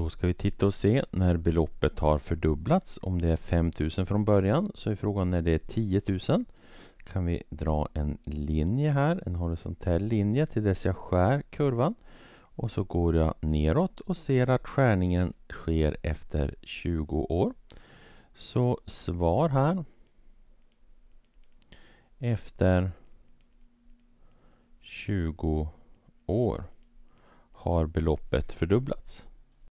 Då ska vi titta och se när beloppet har fördubblats. Om det är 5 000 från början så är frågan när det är 10 000. Kan vi dra en linje här, en horisontell linje till dess jag skär kurvan. Och så går jag neråt och ser att skärningen sker efter 20 år. Så svar här efter 20 år har beloppet fördubblats.